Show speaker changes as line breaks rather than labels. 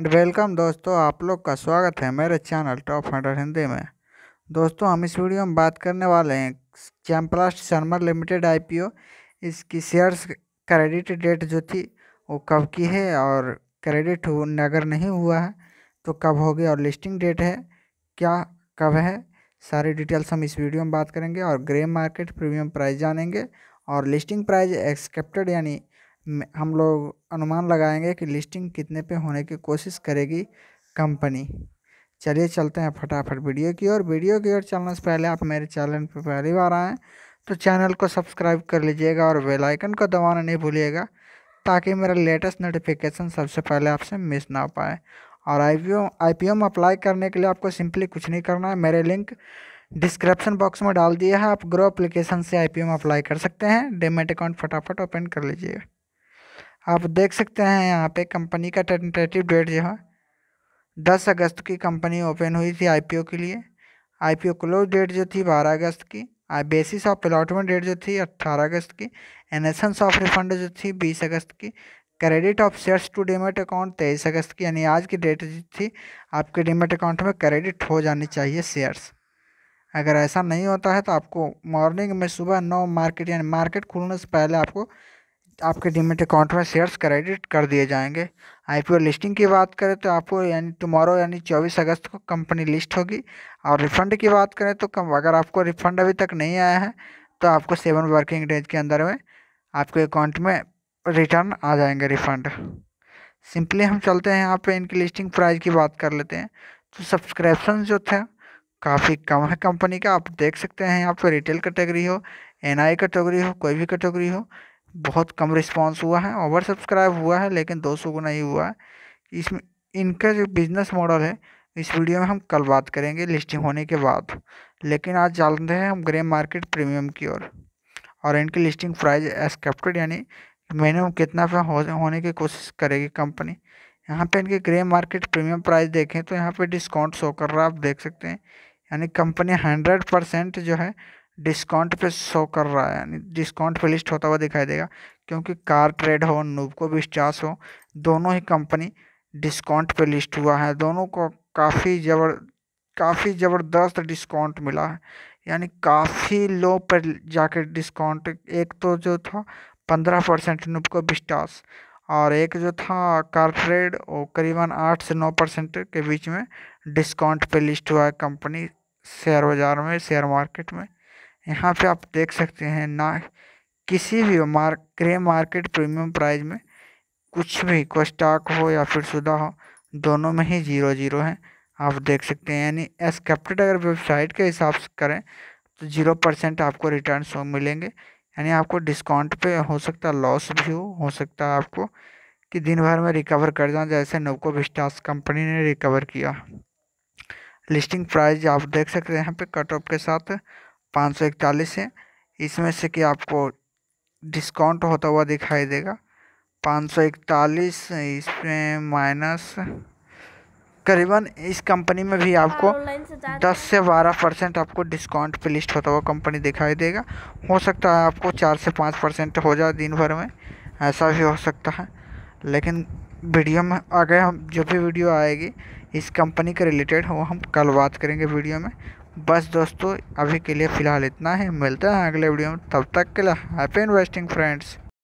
and welcome दोस्तों आप लोग का स्वागत है मेरे चैनल टॉप हंड्रेड हिंदी में दोस्तों हम इस वीडियो में बात करने वाले हैं चैम्पलास्ट शर्मा लिमिटेड आईपीओ इसकी शेयर्स क्रेडिट डेट जो थी वो कब की है और क्रेडिट अगर नहीं हुआ है तो कब होगी और लिस्टिंग डेट है क्या कब है सारी डिटेल्स हम इस वीडियो में बात करेंगे और ग्रे मार्केट प्रीमियम प्राइस जानेंगे और लिस्टिंग प्राइज एक्सेप्टेड यानी हम लोग अनुमान लगाएंगे कि लिस्टिंग कितने पे होने की कोशिश करेगी कंपनी चलिए चलते हैं फटाफट वीडियो की ओर वीडियो की ओर चलने से पहले आप मेरे चैनल पर पहली बार आएँ तो चैनल को सब्सक्राइब कर लीजिएगा और बेल आइकन को दबाना नहीं भूलिएगा ताकि मेरा लेटेस्ट नोटिफिकेशन सबसे पहले आपसे मिस ना हो पाए और आई पी आई पी में अप्लाई करने के लिए आपको सिंपली कुछ नहीं करना है मेरे लिंक डिस्क्रिप्शन बॉक्स में डाल दिया है आप ग्रो एप्लीकेशन से आई पी में अप्लाई कर सकते हैं डेमेट अकाउंट फटाफट ओपन कर लीजिएगा आप देख सकते हैं यहाँ पे कंपनी का टेंटेटिव डेट जो है दस अगस्त की कंपनी ओपन हुई थी आईपीओ के लिए आईपीओ क्लोज डेट जो थी बारह अगस्त की आई बेसिस ऑफ अलॉटमेंट डेट जो थी अट्ठारह अगस्त की एनेसेंस ऑफ रिफंड जो थी बीस अगस्त की credit of shares to demat account तेईस अगस्त की यानी आज की डेट जो थी आपके डीमेट अकाउंट में क्रेडिट हो जानी चाहिए शेयर्स अगर ऐसा नहीं होता है तो आपको मॉर्निंग में सुबह नौ मार्केट यानी मार्केट खुलने से पहले आपको आपके डीमेट अकाउंट में शेयर्स क्रेडिट कर दिए जाएंगे आईपीओ लिस्टिंग की बात करें तो आपको यानी टुमारो यानी 24 अगस्त को कंपनी लिस्ट होगी और रिफंड की बात करें तो कम अगर आपको रिफंड अभी तक नहीं आया है तो आपको सेवन वर्किंग डेज के अंदर में आपके अकाउंट में रिटर्न आ जाएंगे रिफंड सिंपली हम चलते हैं यहाँ पर इनकी लिस्टिंग प्राइस की बात कर लेते हैं तो सब्सक्रिप्शन जो थे काफ़ी कम है कंपनी का आप देख सकते हैं यहाँ पर रिटेल कैटेगरी हो आई कैटेगरी हो कोई भी कैटेगरी हो बहुत कम रिस्पॉन्स हुआ है ओवर सब्सक्राइब हुआ है लेकिन 200 को नहीं हुआ है इसमें इनका जो बिजनेस मॉडल है इस वीडियो में हम कल बात करेंगे लिस्टिंग होने के बाद लेकिन आज जानते हैं हम ग्रे मार्केट प्रीमियम की ओर और, इनकी लिस्टिंग प्राइस एस कैप्टेड यानी मिनिमम कितना पे होने की कोशिश करेगी कंपनी यहाँ पे इनके ग्रे मार्केट प्रीमियम प्राइस देखें तो यहाँ पे डिस्काउंट शो कर रहा है आप देख सकते हैं यानी कंपनी हंड्रेड परसेंट जो है डिस्काउंट पे शो कर रहा है यानी डिस्काउंट पे लिस्ट होता हुआ दिखाई देगा क्योंकि कार ट्रेड हो नूबको विश्वास हो दोनों ही कंपनी डिस्काउंट पे लिस्ट हुआ है दोनों को काफ़ी जबर काफ़ी ज़बरदस्त डिस्काउंट मिला है यानी काफ़ी लो पर जाके डिस्काउंट एक तो जो था पंद्रह परसेंट नुपको विस्टास और एक जो था कारपोरेट वो करीबन आठ से नौ परसेंट के बीच में डिस्काउंट पे लिस्ट हुआ है कंपनी शेयर बाज़ार में शेयर मार्केट में यहाँ पे आप देख सकते हैं ना किसी भी mark grey market premium price में कुछ भी को स्टॉक हो या फिर सुधा हो दोनों में ही जीरो जीरो है आप देख सकते हैं यानी कैप्टेड अगर वेबसाइट के हिसाब से करें तो जीरो परसेंट आपको रिटर्न मिलेंगे यानी आपको डिस्काउंट पे हो सकता है लॉस भी हो हो सकता है आपको कि दिन भर में रिकवर कर जाए जैसे नोको विस्टास कंपनी ने रिकवर किया लिस्टिंग प्राइस आप देख सकते हैं यहाँ पे कट ऑफ के साथ पाँच सौ इकतालीस है इसमें से कि आपको डिस्काउंट होता हुआ दिखाई देगा पाँच सौ इकतालीस इसमें माइनस करीबन इस कंपनी में भी आपको 10 हाँ, से 12 परसेंट आपको डिस्काउंट पे लिस्ट होता हुआ कंपनी दिखाई देगा हो सकता है आपको 4 से 5 परसेंट हो जाए दिन भर में ऐसा भी हो सकता है लेकिन वीडियो में आगे हम जो भी वीडियो आएगी इस कंपनी के रिलेटेड वो हम कल बात करेंगे वीडियो में बस दोस्तों अभी के लिए फ़िलहाल इतना ही मिलते हैं अगले वीडियो में तब तक के लिए हैप्पी इन्वेस्टिंग फ्रेंड्स